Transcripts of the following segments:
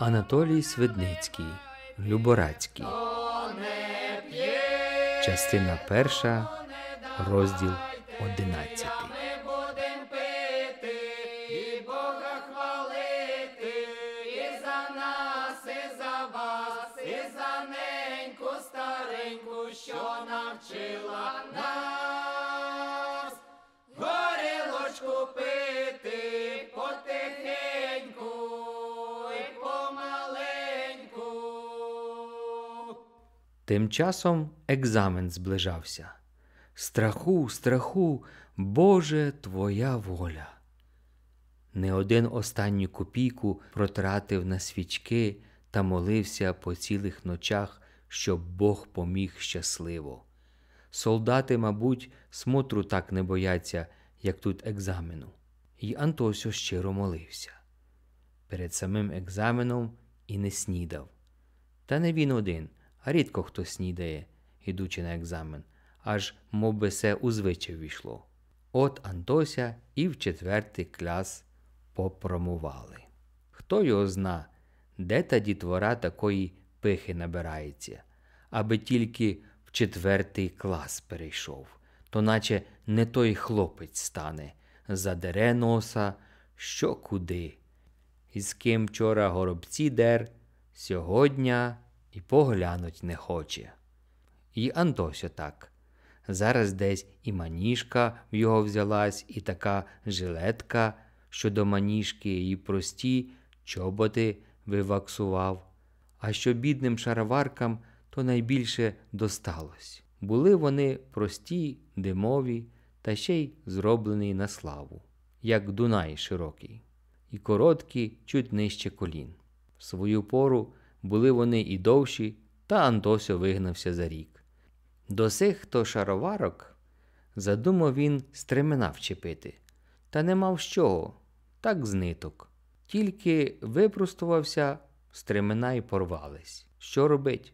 Анатолій Свидницький Люборацький. Частина перша, розділ одинадцятий. Тим часом екзамен зближався. Страху, страху, Боже, твоя воля. Не один останню копійку протратив на свічки та молився по цілих ночах, щоб Бог поміг щасливо. Солдати, мабуть, смотру так не бояться, як тут екзамену. І Антосю щиро молився. Перед самим екзаменом і не снідав. Та не він один. Рідко хто снідає, ідучи на екзамен, аж моби, се у звичай війшло. От Антося і в четвертий клас попромували. Хто його зна, де та дітвора такої пихи набирається, аби тільки в четвертий клас перейшов, то наче не той хлопець стане, задере носа, що куди. І з ким вчора горобці дер, сьогодні і поглянуть не хоче. І Антося так. Зараз десь і маніжка в його взялась, і така жилетка що до маніжки, і прості чоботи виваксував. А що бідним шароваркам то найбільше досталось. Були вони прості, димові та ще й зроблені на славу, як Дунай широкий, і короткі чуть нижче колін. В свою пору були вони і довші, та Антосьо вигнався за рік. До сих хто шароварок задумав він стремена вчепити, та не мав з чого, так з ниток. Тільки випростувався стремена й порвались. Що робить?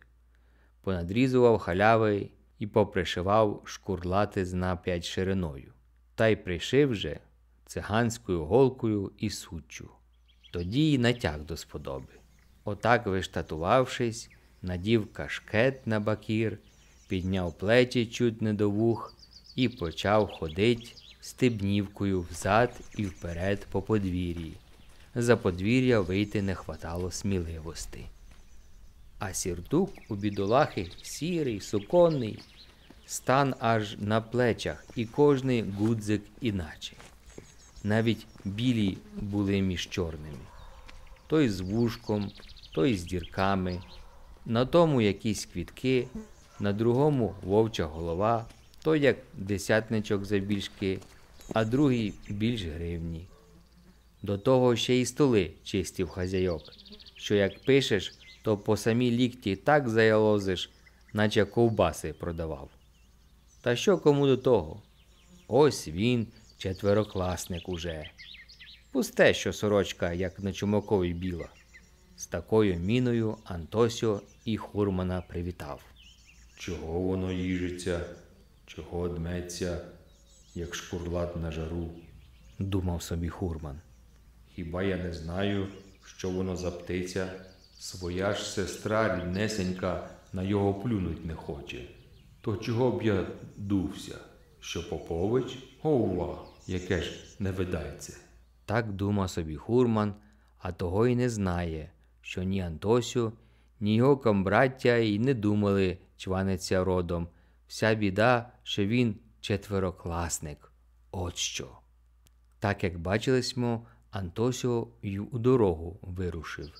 Понадрізував халяви і попришивав шкурлати на п'ять шириною, та й пришив же циганською голкою і суччю. Тоді й натяг до сподоби. Отак, виштатувавшись, надів кашкет на бакір, підняв плечі чуть не до вух і почав ходить стебнівкою взад і вперед по подвір'ї. За подвір'я вийти не хватало сміливости. А сіртук у бідолахи сірий, суконний, стан аж на плечах, і кожний гудзик іначе. Навіть білі були між чорними. Той з вушком, то із дірками, на тому якісь квітки, на другому вовча голова, то як десятничок за а другий більш гривні. До того ще й столи чистів хазяйок, що як пишеш, то по самій лікті так заялозиш, наче ковбаси продавав. Та що кому до того? Ось він, четверокласник уже. Пусте, що сорочка, як на чумакові біла. З такою міною Антосіо і хурмана привітав. Чого воно їжиться, чого дметься, як шкурлат на жару, думав собі хурман. Хіба я не знаю, що воно за птиця? Своя ж сестра ріднесенька на його плюнуть не хоче. То чого б я дувся, що Попович Ова, яке ж не видається? Так думав собі хурман, а того й не знає, що ні Антосю, ні його комбраття й не думали чванеться родом. Вся біда, що він четверокласник. От що. Так як бачились, Антосю й у дорогу вирушив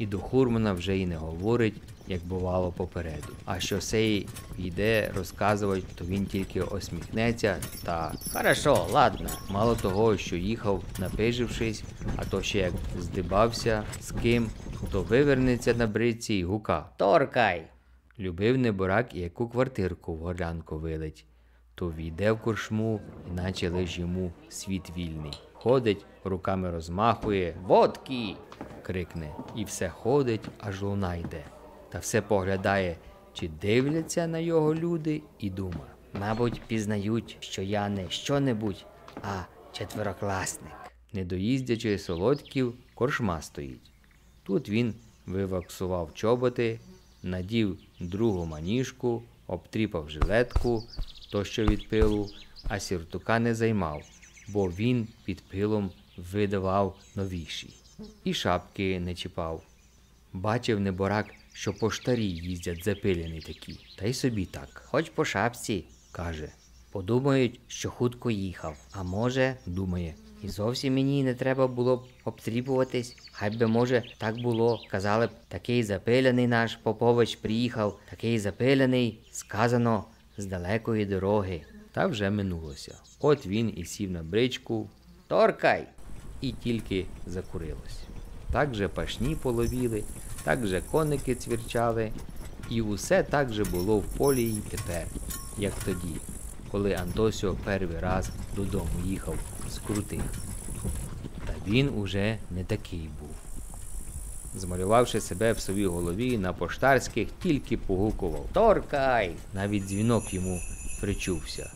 і до Хурмана вже й не говорить, як бувало попереду. А що сей йде розказувати, то він тільки осміхнеться та хорошо, ладно. Мало того, що їхав, напижившись, а то ще як здибався з ким, то вивернеться на бриці і гука. Торкай! Любив неборак яку квартирку в горлянку вилить, то війде в коршму, іначе лиш йому світ вільний. Ходить, руками розмахує. Водки. крикне. І все ходить, аж луна йде. Та все поглядає, чи дивляться на його люди, і дума. Мабуть, пізнають, що я не що-небудь, а четверокласник. Не доїздячи солодків, коршма стоїть. Тут він виваксував чоботи, надів другу маніжку, обтріпав жилетку, то що від пилу, а сіртука не займав бо він під пилом видавав новіші і шапки не чіпав. Бачив неборак, що поштарі їздять запилені такі, та й собі так. Хоч по шапці, каже. Подумають, що хутко їхав. А може, думає, і зовсім мені не треба було б обтріпуватись. Хай би, може, так було. Казали б, такий запиляний наш Попович приїхав, такий запиляний, сказано, з далекої дороги. Та вже минулося. От він і сів на бричку. Торкай! І тільки закурилось. Так же пашні половіли, так же коники цвірчали, і усе так же було в полі й тепер, як тоді, коли Антосіо перший раз додому їхав з крутих. Та він уже не такий був. Змалювавши себе в собі голові на поштарських, тільки погукував Торкай! Навіть дзвінок йому причувся.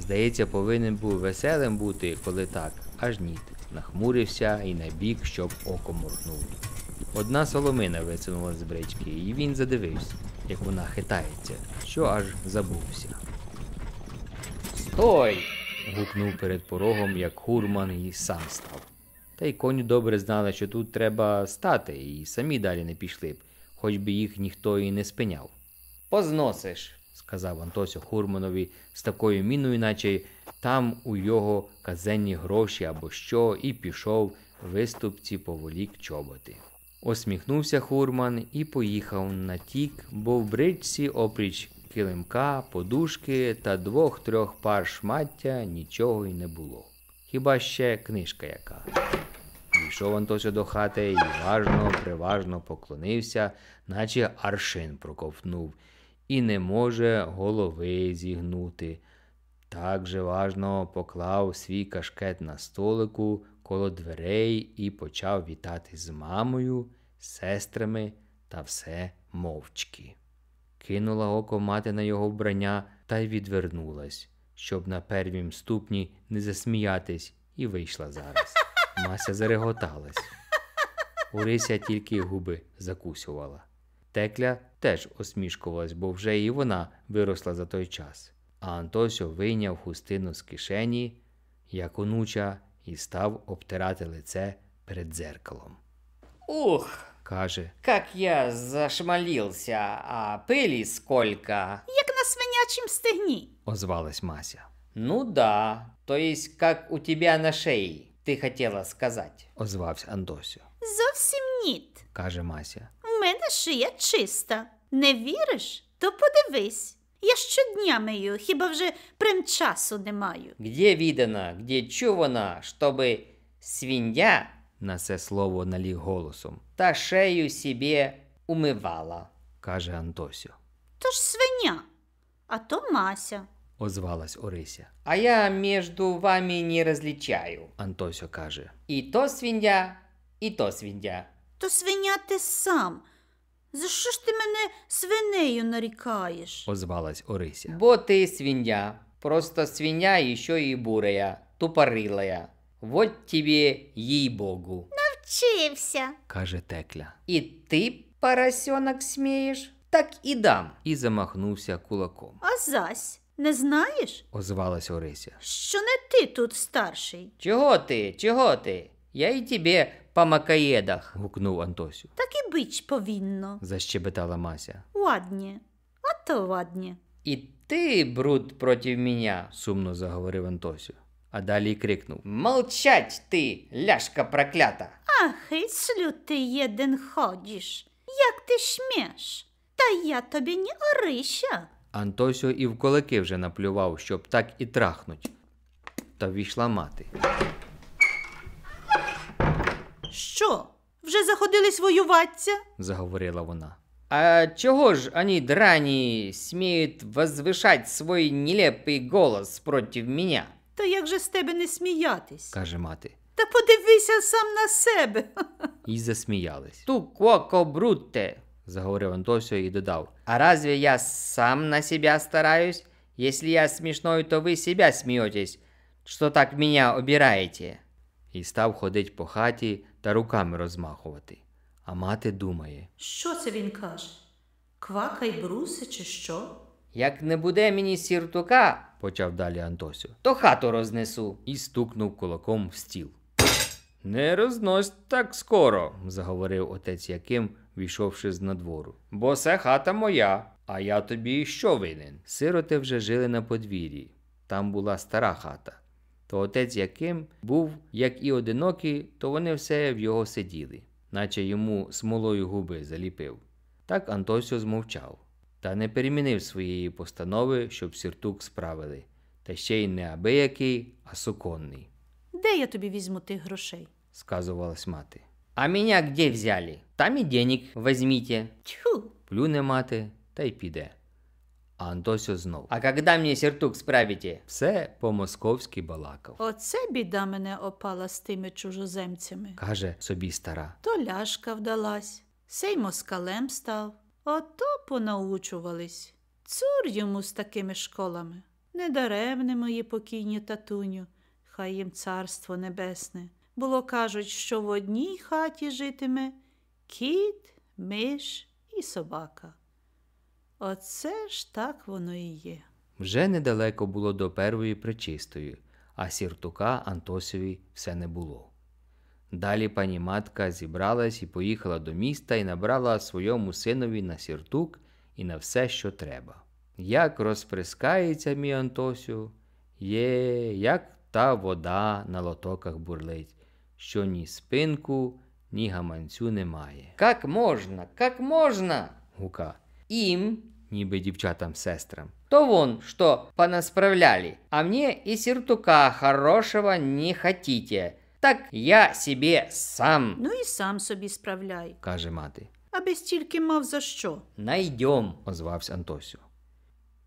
Здається, повинен був веселим бути, коли так, аж ніт. Нахмурився і набік, щоб око моргнув. Одна соломина висунула з брички, і він задивився, як вона хитається, що аж забувся. Стой! гукнув перед порогом, як хурман і сам став. Та й коні добре знали, що тут треба стати, і самі далі не пішли б, хоч би їх ніхто і не спиняв. Позносиш, сказав Антося Хурманові з такою міною, наче там у його казенні гроші або що, і пішов виступці поволік чоботи. Осміхнувся Хурман і поїхав на тік, бо в бричці опріч килимка, подушки та двох-трьох пар шмаття нічого й не було. Хіба ще книжка яка. Війшов Антося до хати і важно, приважно поклонився, наче аршин проковтнув і не може голови зігнути. Так же важно поклав свій кашкет на столику коло дверей і почав вітати з мамою, сестрами та все мовчки. Кинула око мати на його вбрання та й відвернулась, щоб на первім ступні не засміятись, і вийшла зараз. Мася зареготалась. Орися тільки губи закусювала. Текля теж осмішкувалась, бо вже і вона виросла за той час. А Антосьо вийняв хустину з кишені, як онуча, і став обтирати лице перед дзеркалом. Ух, каже, як я зашмалівся, а пилі сколька, Як на свинячім стегні, озвалась Мася. Ну да, то есть как у тебя на шеї, ти хотіла сказати, озвався Антосіо. Зовсім ніт, каже Мася мене шия чиста. Не віриш? То подивись. Я щодня мию, хіба вже прям часу не маю. Где відана, где чувана, щоби свиндя, на це слово наліг голосом, та шею собі умивала, каже Антосю. То ж свиня, а то мася, озвалась Орися. А я між вами не розлічаю, Антосю каже. І то свиндя, і то свиндя. То свиня ти сам. За що ж ти мене свинею нарікаєш? озвалась Орися. Бо ти свиня, просто свиня, і ще і бурея, тупорилая. Вот тобі, їй богу. навчився, каже Текля. І ти, поросенок, смієш? Так і дам. І замахнувся кулаком. А зась, не знаєш, Озвалась Орися. що не ти тут старший? Чого ти? Чого ти? Я і тебе по макаєдах. гукнув Антосю. Так і бич повинно, защебетала Мася. Ладні, а то ладні. І ти, бруд, проти мене, сумно заговорив Антосю. А далі крикнув Молчать ти, ляшка проклята. Ах, і слю ти єден ходиш. Як ти смієш? Та я тобі не орища. Антосю і в кулаки вже наплював, щоб так і трахнуть. Та війшла мати. Що? Вже заходились воюватися? заговорила вона. А чого ж вони драни, смеют возвышать свой нелепий голос против меня? Та як же з тебе не сміятись? каже мати. Та подивися сам на себе. І засміялись. Ту коко брутте, заговорив Антосіо і додав. А разве я сам на себе стараюсь? Если я смешной, то ви себе смеетесь, что так меня обираете і став ходить по хаті та руками розмахувати. А мати думає Що це він каже? Квакай бруси, чи що? Як не буде мені сіртука, почав далі Антосю, то хату рознесу і стукнув кулаком в стіл. Не рознось так скоро, заговорив отець Яким, війшовши з надвору. Бо це хата моя, а я тобі що винен? Сироти вже жили на подвір'ї. Там була стара хата. То отець яким був, як і одинокий, то вони все в його сиділи, наче йому смолою губи заліпив. Так Антосіо змовчав, та не перемінив своєї постанови, щоб сіртук справили, та ще й не абиякий, а суконний. Де я тобі візьму тих грошей? сказувалась мати. А мене де взяли? Там і денег візьміть. Тьфу. Плюне мати та й піде. Антося знов. А когда мені сюртук справите? Все по-московськи балакав. Оце біда мене опала з тими чужоземцями. Каже собі стара. То ляшка вдалась, сей москалем став. Ото понаучувались. Цур йому з такими школами. Недаремне мої покійні татуню, хай їм царство небесне. Було кажуть, що в одній хаті житиме кіт, миш і собака. Оце ж так воно і є. Вже недалеко було до первої причистої, а сіртука Антосові все не було. Далі пані матка зібралась і поїхала до міста і набрала своєму синові на сіртук і на все, що треба. Як розприскається мій Антосю, є, як та вода на лотоках бурлить, що ні спинку, ні гаманцю немає. Как можна, як можна? гука. Им, ніби дівчатам-сестрам, то вон, что понасправляли, а мені і сіртука, хорошого не хотите. Так я себе сам, Ну і сам собі справляй, каже мати. аби стільки мав за що. найдем, озвався Антосю.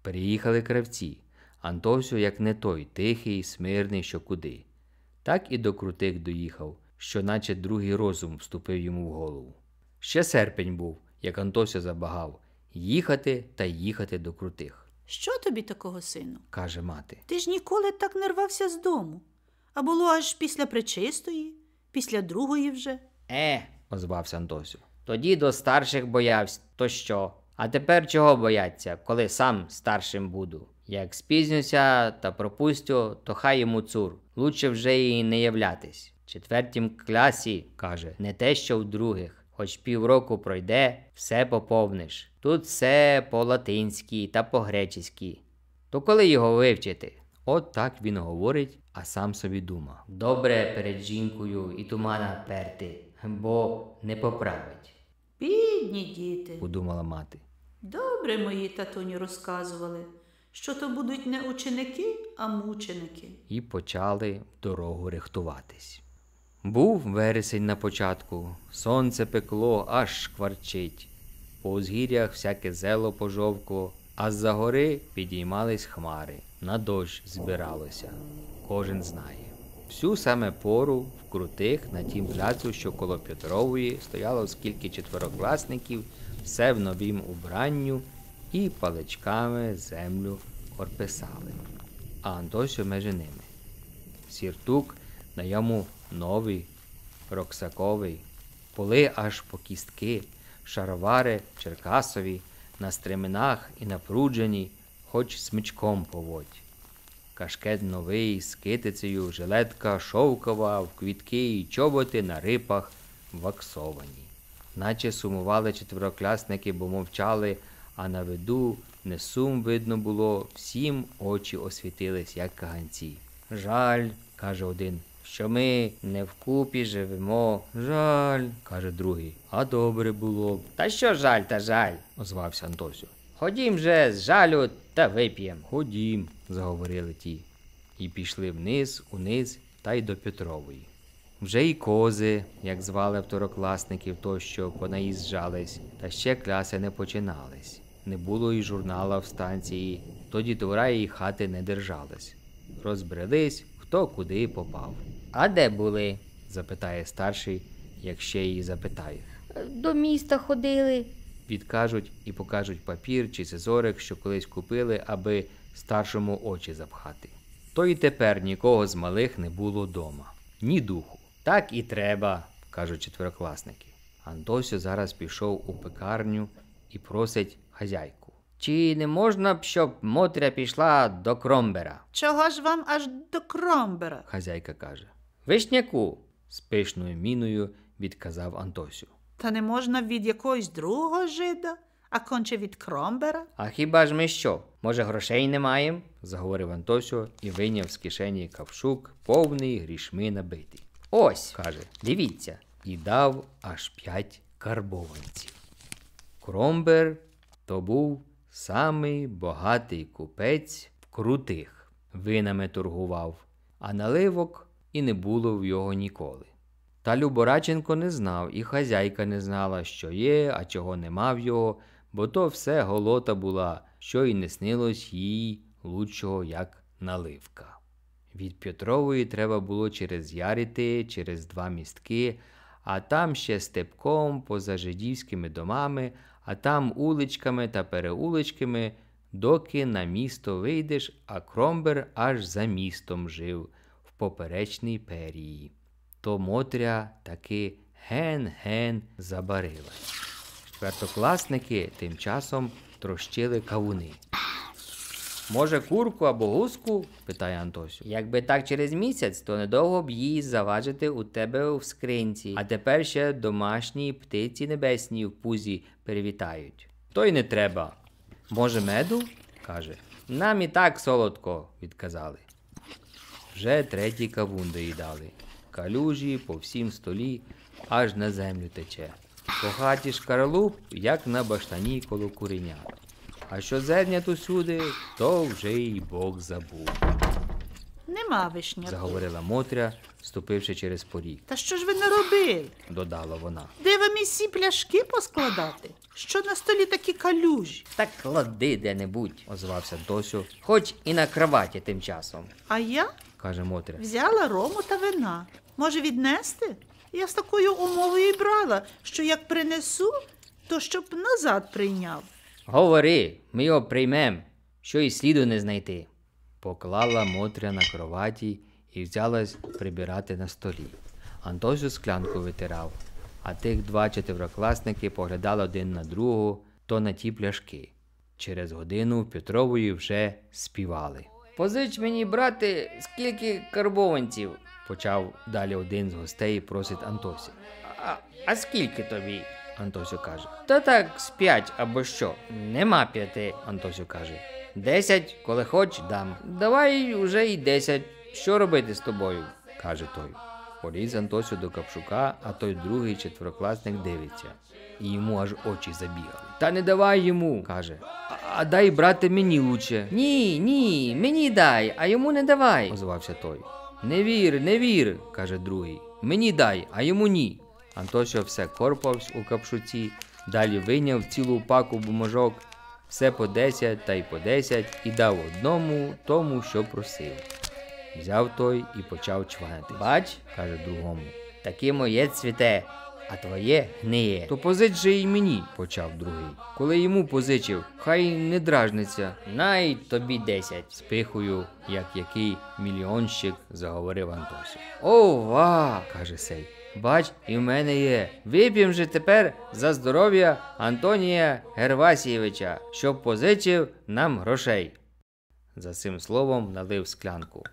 Приїхали кравці. Антосю, як не той, тихий, смирний, що куди. Так і до крутих доїхав, що наче другий розум вступив йому в голову. Ще серпень був, як Антося забагав, їхати та їхати до крутих. Що тобі такого, сину? каже мати. Ти ж ніколи так не рвався з дому. А було аж після причистої, після другої вже. Е, озвався Антосю. Тоді до старших боявся, то що? А тепер чого бояться, коли сам старшим буду? Як спізнюся та пропустю, то хай йому цур. Лучше вже і не являтись. четвертім класі, каже, не те, що в других хоч півроку пройде, все поповниш. Тут все по латинськи та по гречиськи. То коли його вивчити? От так він говорить, а сам собі дума. Добре перед жінкою і тумана перти, бо не поправить. Бідні діти, подумала мати. Добре мої татоні, розказували, що то будуть не ученики, а мученики. І почали дорогу рихтуватись. Був вересень на початку, сонце пекло, аж шкварчить. По узгір'ях всяке зело пожовкло, а з-за гори підіймались хмари, на дощ збиралося. Кожен знає. Всю саме пору в крутих на тім пляцу, що коло Петрової, стояло скільки четверокласників, все в новім убранню і паличками землю корписали. А Антосю межи ними. Сіртук на йому новий, роксаковий, поли аж по кістки, шаровари черкасові, на стременах і напруджені, хоч смичком поводь. Кашкет новий з китицею, жилетка шовкова, в квітки і чоботи на рипах ваксовані. Наче сумували четверокласники, бо мовчали, а на виду не сум видно було, всім очі освітились, як каганці. Жаль, каже один, що ми не вкупі живемо. Жаль, каже другий. А добре було б. Та що жаль, та жаль, озвався Антосю. Ходім же з жалю та вип'єм. Ходім, заговорили ті, і пішли вниз, униз та й до Петрової. Вже й кози, як звали второкласників, тощо понаїзджались, та ще кляси не починались. Не було й журнала в станції, тоді двора і хати не держались. Розбрелись, хто куди попав. А де були? запитає старший, як ще її запитають. До міста ходили. Відкажуть і покажуть папір чи сезорик, що колись купили, аби старшому очі запхати. То й тепер нікого з малих не було дома. Ні духу. Так і треба, кажуть четверокласники. Антосю зараз пішов у пекарню і просить хазяйку. Чи не можна б, щоб Мотря пішла до Кромбера? Чого ж вам аж до Кромбера? Хазяйка каже. Вишняку, з пишною міною відказав Антосю. Та не можна від якогось другого жида, а конче від кромбера. А хіба ж ми що? Може, грошей не маємо? заговорив Антосю і вийняв з кишені кавшук, повний грішми набитий. Ось, каже, дивіться, і дав аж п'ять карбованців. Кромбер то був самий богатий купець в крутих. Винами торгував, а наливок і не було в його ніколи. Та Любораченко не знав, і хазяйка не знала, що є, а чого нема в його, бо то все голота була, що й не снилось їй лучшого, як наливка. Від Петрової треба було через ярити, через два містки, а там ще степком, поза жидівськими домами, а там уличками та переуличками, доки на місто вийдеш, а Кромбер аж за містом жив поперечній перії. То Мотря таки ген-ген забарила. Четвертокласники тим часом трощили кавуни. Може, курку або гуску? питає Антосю. Якби так через місяць, то недовго б її заважити у тебе в скринці, а тепер ще домашні птиці небесні в пузі привітають. То й не треба. Може, меду? каже. Нам і так солодко, відказали. Вже третій кавун доїдали. Калюжі по всім столі аж на землю тече. По хаті шкаралуп, як на баштані коло куреня. А що зерня усюди, то вже й Бог забув. Нема вишня. заговорила Мотря, ступивши через поріг. Та що ж ви не наробили? додала вона. Де вам і сі пляшки поскладати? Що на столі такі калюжі? Та клади де-небудь, озвався Досю, хоч і на кроваті тим часом. А я каже Мотря. Взяла рому та вина. Може, віднести? Я з такою умовою і брала, що як принесу, то щоб назад прийняв. Говори, ми його приймем, що і сліду не знайти. Поклала Мотря на кроваті і взялась прибирати на столі. Антошу склянку витирав, а тих два четверокласники поглядали один на другого, то на ті пляшки. Через годину Петрової вже співали. Позич мені, брате, скільки карбованців, почав далі один з гостей і просить Антосі. А, а скільки тобі? Антосю каже. Та так з п'ять або що. Нема п'яти, Антосю каже. Десять, коли хоч, дам. Давай уже і десять. Що робити з тобою? каже той. Поліз Антосю до капшука, а той другий четверокласник дивиться і йому аж очі забігали. Та не давай йому, каже. А, а дай брате мені лучше. Ні, ні, мені дай, а йому не давай, озвався той. Не вір, не вір, каже другий. Мені дай, а йому ні. Антошо все корпавсь у капшуці, далі вийняв цілу паку бумажок, все по десять та й по десять, і дав одному тому, що просив. Взяв той і почав чванити. Бач, каже другому, таки моє цвіте а твоє гниє. То позич же й мені, почав другий. Коли йому позичив, хай не дражниться. Най тобі десять. З як який мільйонщик, заговорив Антосі. Ова! каже сей. Бач, і в мене є. Вип'єм же тепер за здоров'я Антонія Гервасійовича, щоб позичив нам грошей. За цим словом налив склянку.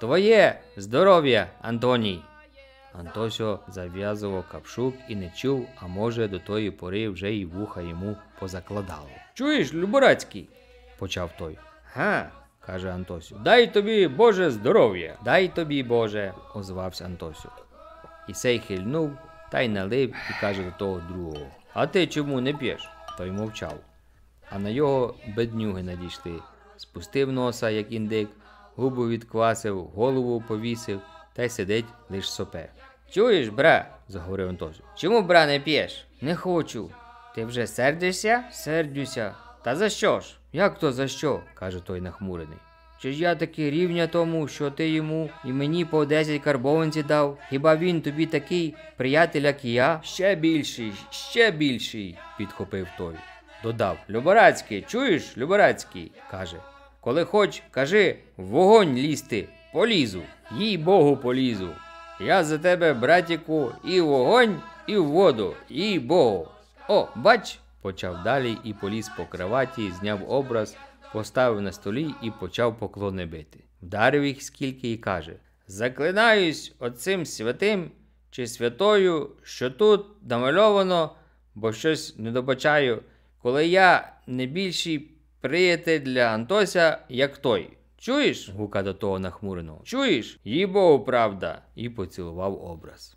Твоє здоров'я, Антоній. Антосіо зав'язував капшук і не чув, а може, до тої пори вже й вуха йому позакладало. Чуєш, Люборацький? почав той. Га. каже Антосю. Дай тобі, Боже, здоров'я. Дай тобі, Боже, озвався Антосю. І сей хильнув та й налив і каже до того другого. А ти чому не п'єш? Той мовчав. А на його беднюги надійшли. Спустив носа, як індик, губу відквасив, голову повісив та й сидить лиш сопе. Чуєш, бра? заговорив Антош. Чому, бра, не п'єш? Не хочу. Ти вже сердишся? Сердюся. Та за що ж? Як то за що? каже той нахмурений. Чи ж я таки рівня тому, що ти йому і мені по 10 карбованці дав? Хіба він тобі такий приятель, як і я? Ще більший, ще більший, підхопив той. Додав Люборацький, чуєш, Люборацький? каже. Коли хоч, кажи, в вогонь лізти, полізу, їй Богу полізу. Я за тебе, братіку, і в вогонь, і в воду, їй Богу. О, бач, почав далі і поліз по кроваті, зняв образ, поставив на столі і почав поклони бити. Вдарив їх скільки і каже: Заклинаюсь оцим святим чи святою, що тут намальовано, бо щось не добачаю, коли я не більший. Приятель для Антося, як той. Чуєш? гука до того нахмурено. Чуєш? Їбо, правда, і поцілував образ.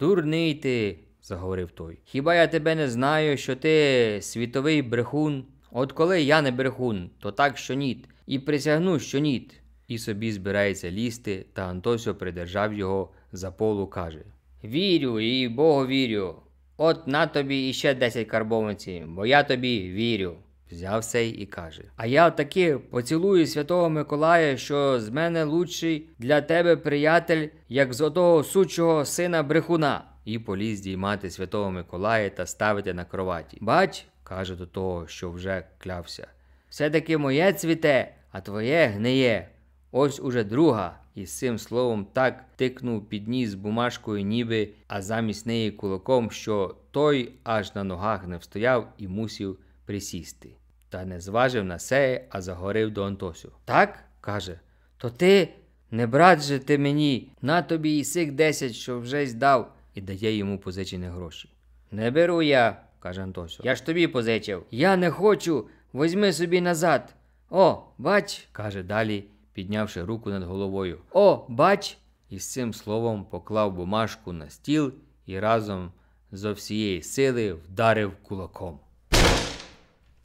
Дурний ти, заговорив той. Хіба я тебе не знаю, що ти світовий брехун? От коли я не брехун, то так, що ніт, і присягну, що ніт. І собі збирається лізти, та Антосьо придержав його за полу, каже: Вірю, і Богу вірю. От на тобі іще десять карбованців, бо я тобі вірю. Взявся і каже: А я таки поцілую святого Миколая, що з мене лучший для тебе приятель, як з одного сучого сина брехуна, і поліз діймати святого Миколая та ставити на кроваті. Бач, каже до того, що вже клявся. Все-таки моє цвіте, а твоє гниє. Ось уже друга. І з цим словом так тикнув під ніс бумажкою, ніби, а замість неї кулаком, що той аж на ногах не встояв і мусів присісти. Та не зважив на сеє, а загорив до Антосю. Так? каже. То ти не брат же ти мені, на тобі і сих десять, що вже здав, і дає йому позичені гроші. Не беру я, каже Антосю. Я ж тобі позичив. Я не хочу, возьми собі назад. О, бач, каже далі, піднявши руку над головою. О, бач. І з цим словом поклав бумажку на стіл і разом зо всієї сили вдарив кулаком.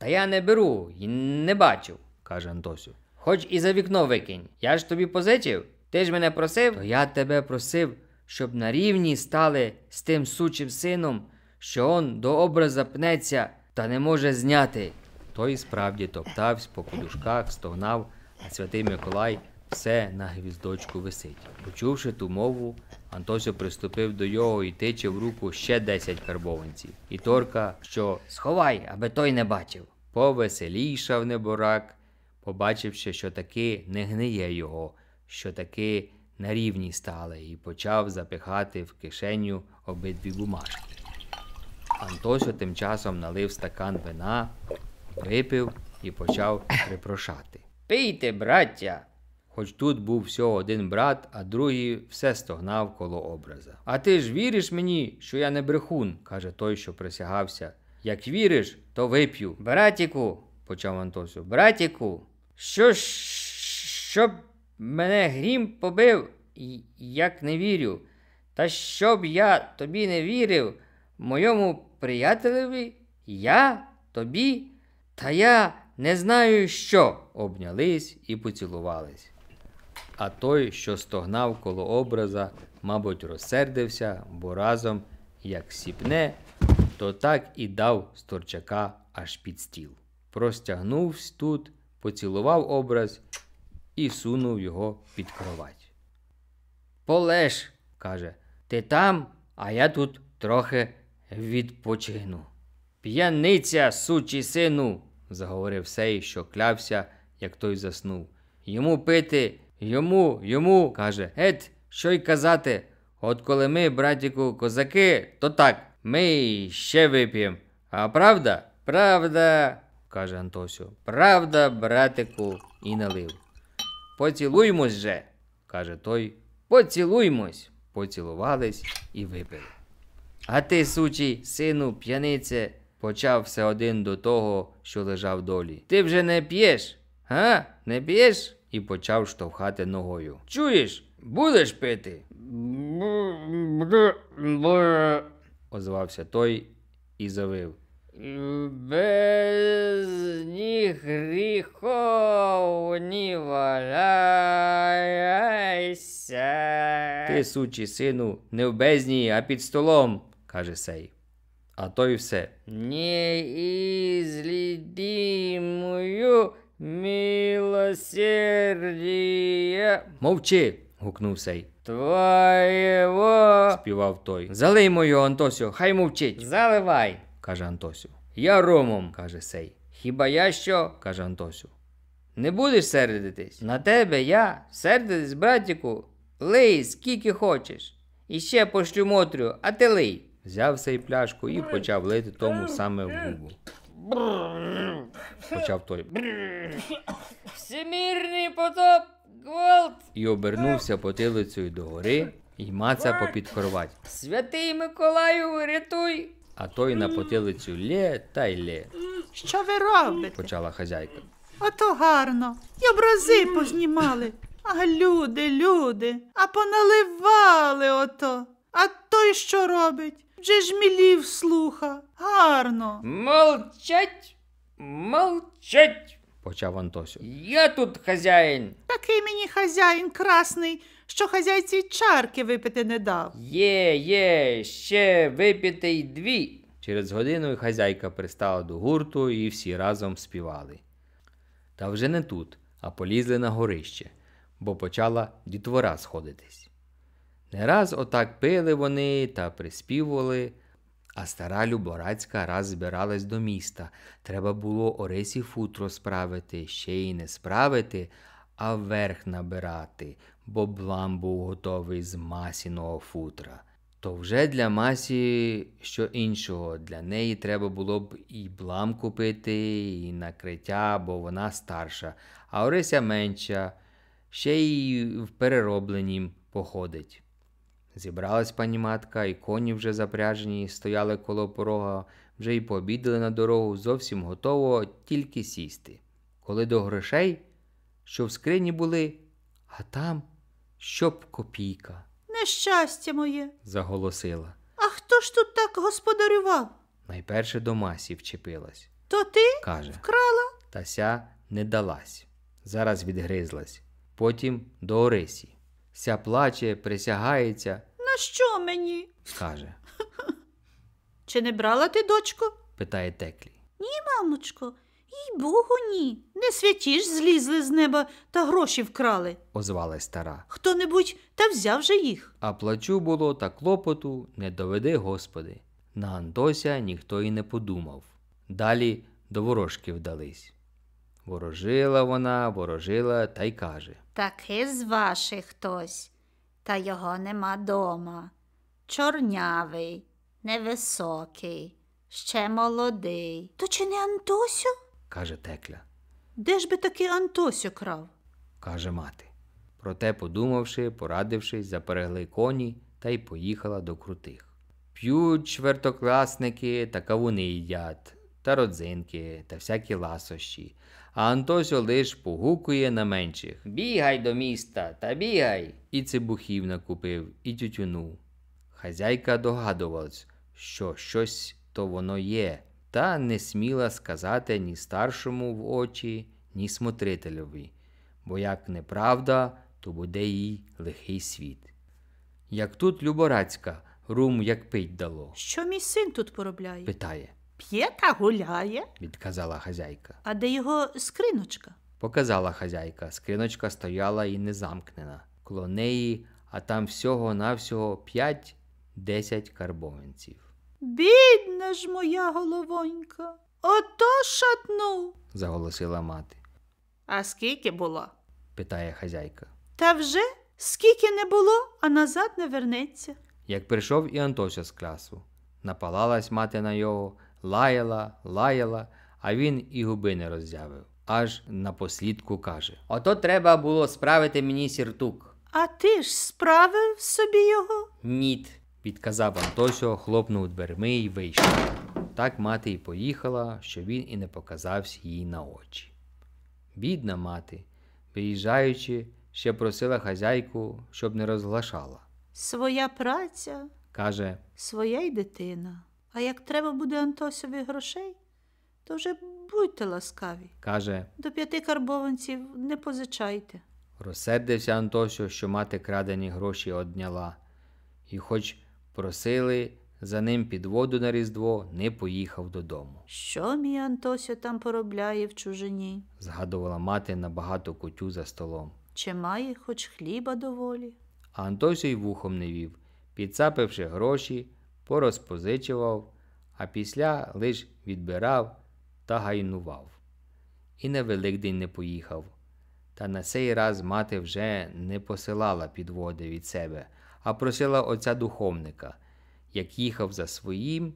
Та я не беру і не бачив, каже Антосю. Хоч і за вікно викинь. Я ж тобі позичив. Ти ж мене просив, то я тебе просив, щоб на рівні стали з тим сучим сином, що он до образа пнеться та не може зняти. Той справді топтався по подушках, стогнав, а святий Миколай все на гвіздочку висить. Почувши ту мову, Антосю приступив до його і тиче в руку ще десять карбованців. І Торка, що сховай, аби той не бачив. Повеселішав неборак, побачивши, що таки не гниє його, що таки на рівні стали, і почав запихати в кишеню обидві бумажки. Антосю тим часом налив стакан вина, випив і почав припрошати. Пийте, браття, Хоч тут був всього один брат, а другий все стогнав коло образа. А ти ж віриш мені, що я не брехун, каже той, що присягався. Як віриш, то вип'ю. Братіку, почав Антосю, братіку, що щоб мене грім побив, як не вірю. Та щоб я тобі не вірив, моєму приятелеві, я тобі, та я не знаю що. Обнялись і поцілувались. А той, що стогнав коло образа, мабуть, розсердився, бо разом, як сіпне, то так і дав сторчака аж під стіл. Простягнувсь тут, поцілував образ і сунув його під кровать. Полеж, каже, ти там, а я тут трохи відпочину. П'яниця, сучий сину, заговорив сей, що клявся, як той заснув. Йому пити Йому, йому каже, геть, що й казати. От коли ми, братіку, козаки, то так, ми ще вип'ємо. А правда? Правда, каже Антосю. Правда, братику, і налив. Поцілуймось же, каже той. Поцілуймось. Поцілувались і випили. А ти, сучий, сину, п'янице, почав все один до того, що лежав долі. Ти вже не п'єш? Га? Не п'єш? і почав штовхати ногою. Чуєш, будеш пити? озвався той і завив. Без них гріхов не валяйся. Ти, сучий сину, не в бездні, а під столом, каже сей. А то й все. Неізлідимою Милосердіє. Мовчи. гукнув сей. Твоєго. співав той. Залий мою, Антосю, хай мовчить. Заливай, каже Антосю. Я ромом, каже сей. Хіба я що? каже Антосю. Не будеш сердитись? На тебе я сердитись, братіку, лий, скільки хочеш. І ще пошлю Мотрю, а ти лий. Взяв сей пляшку і почав лити тому саме в губу почав той. Всемірний потоп гвалт. І обернувся потилицею догори і маца попід хорвать. Святий Миколаю, рятуй! А той на потилицю лє та й лє, Що ви робите? почала хазяйка. А то гарно. І образи познімали. А люди, люди, а поналивали ото. А той що робить? Вже ж мілів слуха. Гарно. Молчать, молчать, почав Антосю. Я тут хазяїн. Такий мені хазяїн красний, що хазяйці чарки випити не дав. Є, є, ще випити й дві. Через годину хазяйка пристала до гурту і всі разом співали. Та вже не тут, а полізли на горище, бо почала дітвора сходитись. Не раз отак пили вони та приспівували, а стара Люборацька раз збиралась до міста. Треба було Оресі футро справити, ще й не справити, а верх набирати, бо блам був готовий з масіного футра. То вже для масі що іншого, для неї треба було б і блам купити, і накриття, бо вона старша, а Орися менша, ще й в переробленім походить. Зібралась пані матка, і коні вже запряжені, стояли коло порога, вже й пообідали на дорогу, зовсім готово тільки сісти. Коли до грошей, що в скрині були, а там щоб копійка. Нещастя моє, заголосила. А хто ж тут так господарював? Найперше до масі вчепилась. То ти каже, вкрала? Тася не далась. Зараз відгризлась, потім до Орисі. Вся плаче, присягається. На що мені? каже. Чи не брала ти, дочко? питає Теклі. Ні, мамочко, їй богу, ні. Не святі ж злізли з неба та гроші вкрали, озвалась стара. Хто небудь та взяв же їх. А плачу було та клопоту не доведи, господи. На Антося ніхто й не подумав. Далі до ворожки вдались. Ворожила вона, ворожила та й каже Таки з ваших хтось, та його нема дома. Чорнявий, невисокий, ще молодий. То чи не Антосю? каже текля. Де ж би таки Антосю крав? каже мати. Проте, подумавши, порадившись, заперегли коні та й поїхала до крутих. П'ють чвертокласники та кавуни їдять, та родзинки та всякі ласощі а Антосьо лиш погукує на менших. Бігай до міста та бігай. І цибухів накупив, і тютюну. Хазяйка догадувалась, що щось то воно є, та не сміла сказати ні старшому в очі, ні смотрителеві, бо як неправда, то буде їй лихий світ. Як тут Люборацька, рум як пить дало. Що мій син тут поробляє? питає. П'є та гуляє, відказала хазяйка. А де його скриночка? Показала хазяйка. Скриночка стояла і незамкнена. Коло неї, а там всього-навсього п'ять-десять карбованців. Бідна ж моя головонька, ото шатнув, заголосила мати. А скільки було? питає хазяйка. Та вже скільки не було, а назад не вернеться. Як прийшов і Антося з клясу, Напалалась мати на його лаяла, лаяла, а він і губи не роззявив. Аж напослідку каже: Ото треба було справити мені сіртук. А ти ж справив собі його? Ніт, підказав Антосіо, хлопнув дверми й вийшов. Так мати й поїхала, що він і не показався їй на очі. Бідна мати, виїжджаючи, ще просила хазяйку, щоб не розглашала. Своя праця, каже, своя й дитина. А як треба буде Антосові грошей, то вже будьте ласкаві. Каже до п'яти карбованців не позичайте. Розсердився Антосю, що мати крадені гроші одняла, і, хоч просили за ним під воду на Різдво, не поїхав додому. Що мій Антосю там поробляє в чужині? згадувала мати набагато кутю за столом. Чи має хоч хліба доволі? А Антосю й вухом не вів, підцапивши гроші порозпозичував, а після лиш відбирав та гайнував. І на Великдень не поїхав. Та на сей раз мати вже не посилала підводи від себе, а просила отця духовника, як їхав за своїм,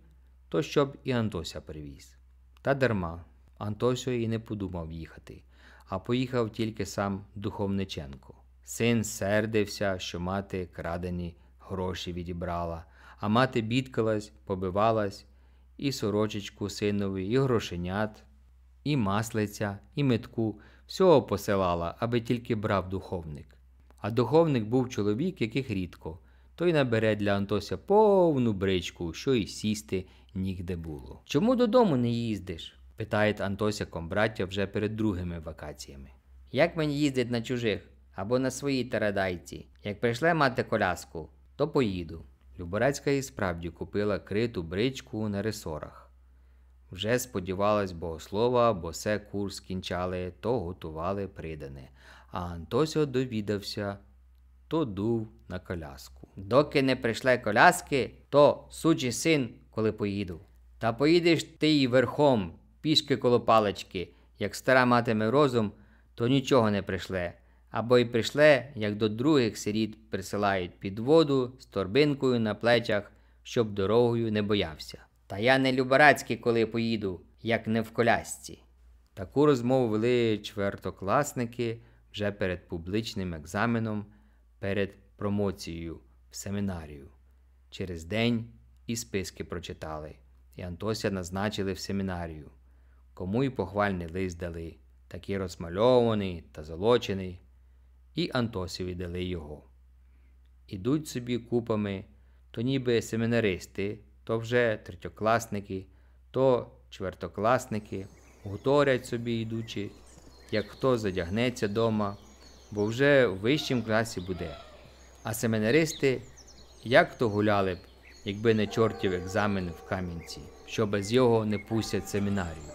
то щоб і Антося привіз. Та дарма Антосю і не подумав їхати, а поїхав тільки сам духовниченко. Син сердився, що мати крадені гроші відібрала, а мати бідкалась, побивалась, і сорочечку синові, і грошенят, і маслиця, і метку, всього посилала, аби тільки брав духовник. А духовник був чоловік, яких рідко, той набере для Антося повну бричку, що й сісти нігде було. Чому додому не їздиш? питає Антося комбраття вже перед другими вакаціями. Як мені їздить на чужих або на своїй тарадайці? Як прийшле мати коляску, то поїду. Люборецька і справді купила криту бричку на ресорах. Вже сподівалась богослова, бо се курс кінчали, то готували придане. А Антосіо довідався, то дув на коляску. Доки не прийшли коляски, то суджі син, коли поїду. Та поїдеш ти й верхом, пішки коло палички, як стара матиме розум, то нічого не прийшле або й прийшле, як до других сиріт присилають під воду з торбинкою на плечах, щоб дорогою не боявся. Та я не любарацький, коли поїду, як не в колясці. Таку розмову вели чвертокласники вже перед публічним екзаменом, перед промоцією в семінарію. Через день і списки прочитали, і Антося назначили в семінарію. Кому й похвальний лист дали, такий розмальований та золочений і Антосіві дали його. Ідуть собі купами то ніби семінаристи, то вже третьокласники, то чвертокласники, готорять собі йдучи, як хто задягнеться дома, бо вже в вищому класі буде. А семінаристи як то гуляли б, якби не чортів екзамен в Кам'янці, що без його не пустять семінарію.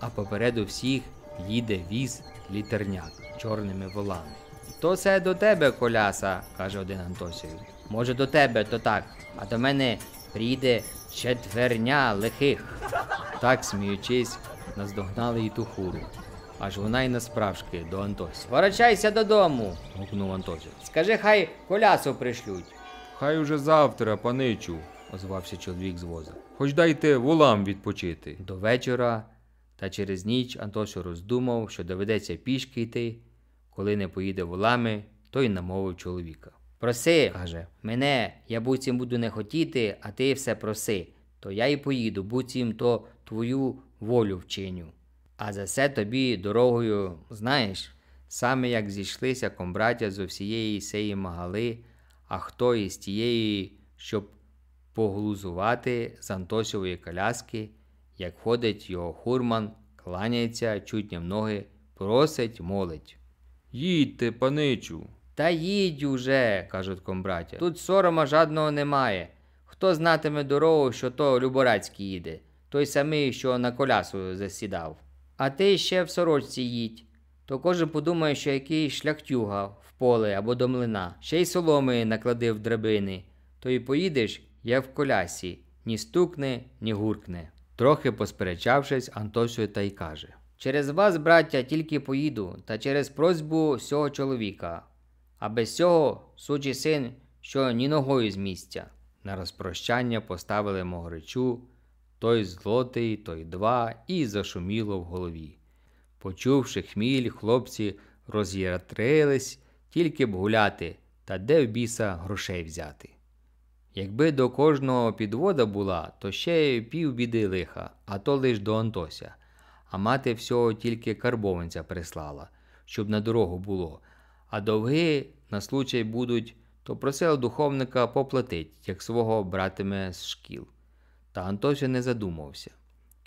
А попереду всіх їде віз літерняк чорними волами. То це до тебе коляса, каже один Антосів. Може, до тебе, то так, а до мене прийде четверня лихих. Так, сміючись, наздогнали й ту хуру. Аж вона й насправжки до Антосі. Ворочайся додому. гукнув Антосів. Скажи, хай колясу прийшлють. Хай уже завтра, паничу, озвався чоловік з воза. Хоч дайте волам відпочити. До вечора, та через ніч Антошу роздумав, що доведеться пішки йти коли не поїде волами, то й намовив чоловіка. Проси, каже, мене, я буцім буду не хотіти, а ти все проси, то я й поїду, буцім то твою волю вчиню. А за це тобі дорогою, знаєш, саме як зійшлися комбраття з усієї сеї магали, а хто із тієї, щоб поглузувати з Антосівої коляски, як ходить його хурман, кланяється, чуть ноги, просить, молить. Їдьте, паничу. Та їдь уже, кажуть комбратя. Тут сорома жадного немає. Хто знатиме дорогу, що то Люборацький їде, той самий, що на колясу засідав. А ти ще в сорочці їдь. То кожен подумає, що якийсь шляхтюга в поле або до млина, ще й соломи накладив драбини, то й поїдеш, як в колясі, ні стукне, ні гуркне. Трохи посперечавшись, Антосю та й каже Через вас, браття, тільки поїду, та через просьбу всього чоловіка, а без цього сучий син, що ні ногою з місця. На розпрощання поставили могричу той злотий, той два, і зашуміло в голові. Почувши хміль, хлопці роз'ятрились, тільки б гуляти, та де в біса грошей взяти. Якби до кожного підвода була, то ще пів біди лиха, а то лиш до Антося а мати всього тільки карбованця прислала, щоб на дорогу було. А довги на случай будуть, то просила духовника поплатить, як свого братиме з шкіл. Та Антоша не задумався.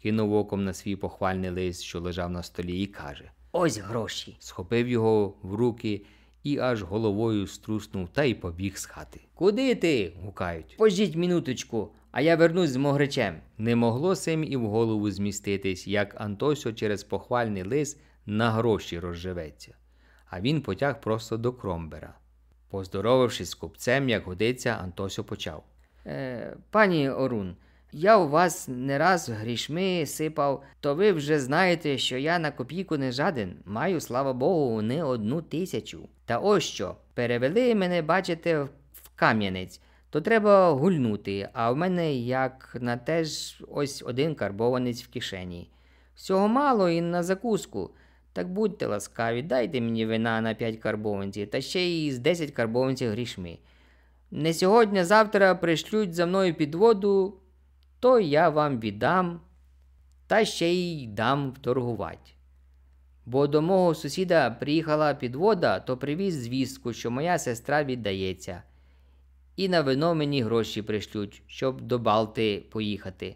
Кинув оком на свій похвальний лист, що лежав на столі, і каже Ось гроші. Схопив його в руки і аж головою струснув та й побіг з хати. Куди ти? гукають. Пожіть, минуточку. А я вернусь з могричем. Не могло сим і в голову зміститись, як Антосьо через похвальний лис на гроші розживеться. А він потяг просто до кромбера. Поздоровившись з купцем, як годиться, Антосьо почав. Е, Пані Орун, я у вас не раз грішми сипав, то ви вже знаєте, що я на копійку не жаден, маю, слава Богу, не одну тисячу. Та ось що. Перевели мене, бачите, в Кам'янець то треба гульнути. А в мене як на те ж, ось один карбованець в кишені. Всього мало і на закуску. Так будьте ласкаві, дайте мені вина на 5 карбованців та ще й з 10 карбованців грішми. Не сьогодні, завтра прийшлють за мною підводу, то я вам віддам та ще й дам вторгувати. Бо до мого сусіда приїхала підвода, то привіз звістку, що моя сестра віддається і на вино мені гроші прийшлють, щоб до Балти поїхати.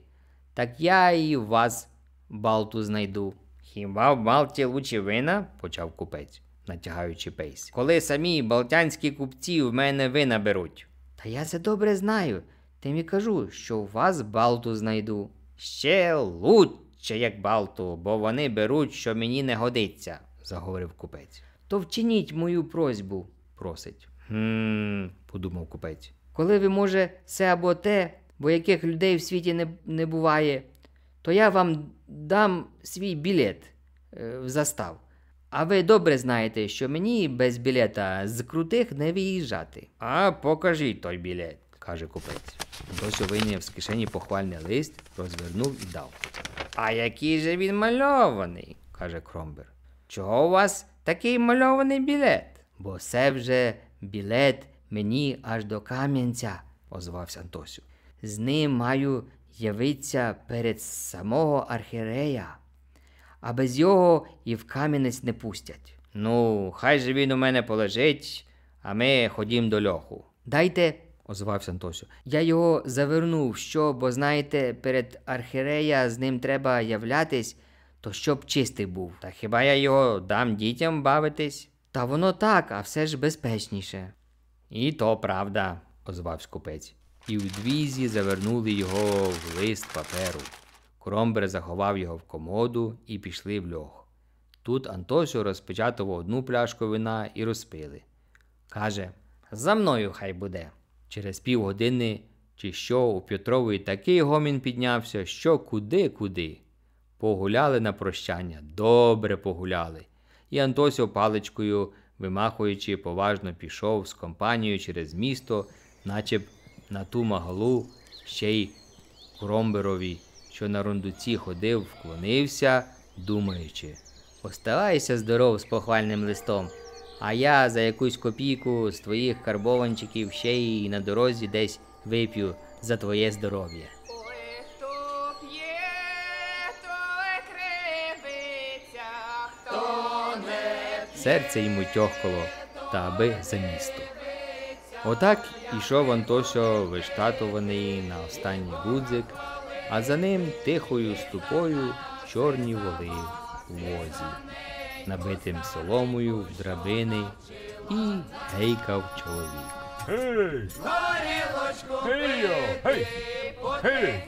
Так я і у вас Балту знайду. Хіба в Балті лучі вина? почав купець, натягаючи пейс. Коли самі балтянські купці в мене вина беруть. Та я це добре знаю. Тим і кажу, що у вас Балту знайду. Ще лучше, як Балту, бо вони беруть, що мені не годиться, заговорив купець. То вчиніть мою просьбу, просить. Хм, подумав купець. Коли ви, може, це або те, бо яких людей в світі не, не буває, то я вам дам свій білет е, в застав. А ви добре знаєте, що мені без білета з крутих не виїжджати. А покажіть той білет, каже купець. Досі вийняв з кишені похвальний лист, розвернув і дав. А який же він мальований, каже Кромбер. Чого у вас такий мальований білет? Бо це вже білет Мені аж до Кам'янця, озвався Антосю. З ним маю явитися перед самого архірея, а без його і в кам'янець не пустять. Ну, хай же він у мене полежить, а ми ходім до льоху. Дайте, озвався Антосю. Я його завернув, що, бо знаєте, перед архірея з ним треба являтись, то щоб чистий був. Та хіба я його дам дітям бавитись? Та воно так, а все ж безпечніше. І то правда, озвав скупець. І двізі завернули його в лист паперу. Кромбер заховав його в комоду і пішли в льох. Тут Антосю розпечатав одну пляшку вина і розпили. Каже, за мною хай буде. Через півгодини чи що у Петрової такий гомін піднявся, що куди, куди. Погуляли на прощання, добре погуляли. І Антосю паличкою вимахуючи, поважно пішов з компанією через місто, наче б на ту магалу ще й Кромберові, що на рундуці ходив, вклонився, думаючи. Оставайся здоров з похвальним листом, а я за якусь копійку з твоїх карбованчиків ще й на дорозі десь вип'ю за твоє здоров'я. серце йому тьохкало, та аби за місто. Отак ішов Антосьо виштатований на останній гудзик, а за ним тихою ступою чорні воли в возі, набитим соломою в драбини, і гейкав чоловік. Горілочку! Гей! Гей!